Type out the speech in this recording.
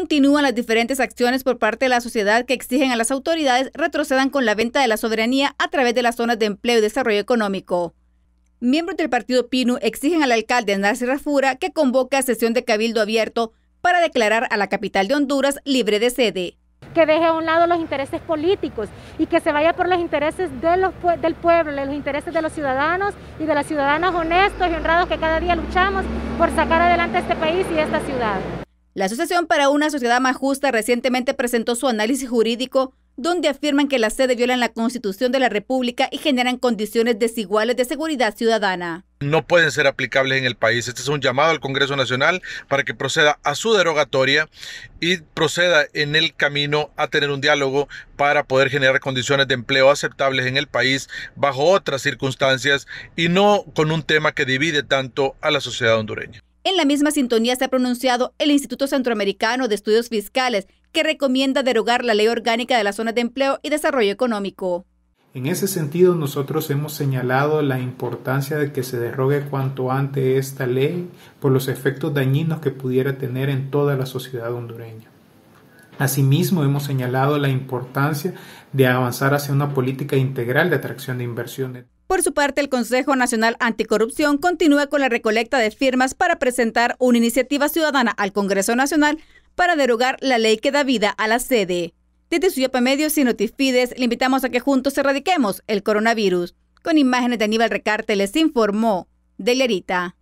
Continúan las diferentes acciones por parte de la sociedad que exigen a las autoridades retrocedan con la venta de la soberanía a través de las zonas de empleo y desarrollo económico. Miembros del partido PINU exigen al alcalde Nancy Rafura que convoque a sesión de cabildo abierto para declarar a la capital de Honduras libre de sede que deje a un lado los intereses políticos y que se vaya por los intereses del pueblo, los intereses de los ciudadanos y de las ciudadanas honestos y honrados que cada día luchamos por sacar adelante este país y esta ciudad. La Asociación para una Sociedad Más Justa recientemente presentó su análisis jurídico donde afirman que las sede violan la Constitución de la República y generan condiciones desiguales de seguridad ciudadana. No pueden ser aplicables en el país. Este es un llamado al Congreso Nacional para que proceda a su derogatoria y proceda en el camino a tener un diálogo para poder generar condiciones de empleo aceptables en el país bajo otras circunstancias y no con un tema que divide tanto a la sociedad hondureña. En la misma sintonía se ha pronunciado el Instituto Centroamericano de Estudios Fiscales, que recomienda derogar la ley orgánica de la Zona de empleo y desarrollo económico. En ese sentido, nosotros hemos señalado la importancia de que se derogue cuanto antes esta ley por los efectos dañinos que pudiera tener en toda la sociedad hondureña. Asimismo, hemos señalado la importancia de avanzar hacia una política integral de atracción de inversiones. Por su parte, el Consejo Nacional Anticorrupción continúa con la recolecta de firmas para presentar una iniciativa ciudadana al Congreso Nacional para derogar la ley que da vida a la sede. Desde Suyapa Medios y Notifides le invitamos a que juntos erradiquemos el coronavirus. Con imágenes de Aníbal Recarte les informó Delerita.